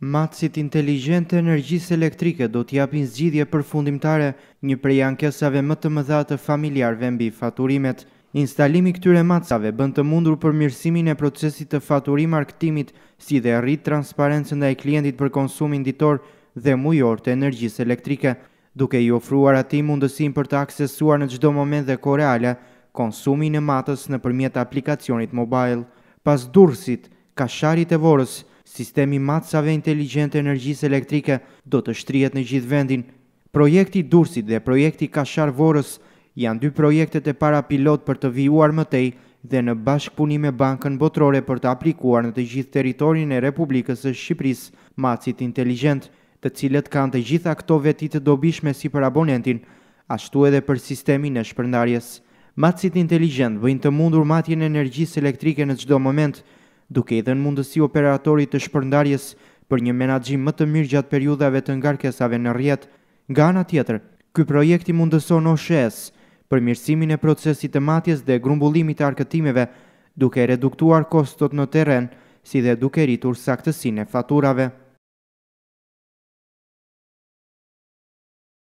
Matësit inteligente energjisë elektrike do t'japin zgjidhje për fundimtare një prej ankesave më të mëdha të familjarve mbi faturimet. Instalimi këtyre matësave bën të mundur për mirësimin e procesit të faturim arktimit si dhe rritë transparentës nda e klientit për konsumin ditor dhe mujor të energjisë elektrike, duke i ofruar ati mundësim për të aksesuar në gjdo moment dhe koreale konsumin e matës në përmjet aplikacionit mobile. Pas durësit, kasharit e vorës, sistemi matësave inteligente energjisë elektrike do të shtrijet në gjithë vendin. Projekti Dursit dhe projekti Kashar Vorës janë dy projektet e para pilot për të vijuar mëtej dhe në bashkëpunim me Bankën Botrore për të aplikuar në të gjithë territorin e Republikës së Shqipërisë matësit inteligjent, të cilët kanë të gjitha këto vetit të dobishme si për abonentin, ashtu edhe për sistemin e shpërndarjes. Matësit inteligjent vëjnë të mundur matjen e energjisë elektrike në çdo moment, duke edhe në mundësi operatorit të shpërndarjes për një menaxhim më të mirë gjatë periudhave të ngarkesave në rjetë. Nga ana tjetër, ky projekt i mundëson o s për mirësimin e procesit të matjes dhe grumbullimit të arkëtimeve, duke reduktuar kostot në terren, si dhe duke rritur saktësinë e faturave.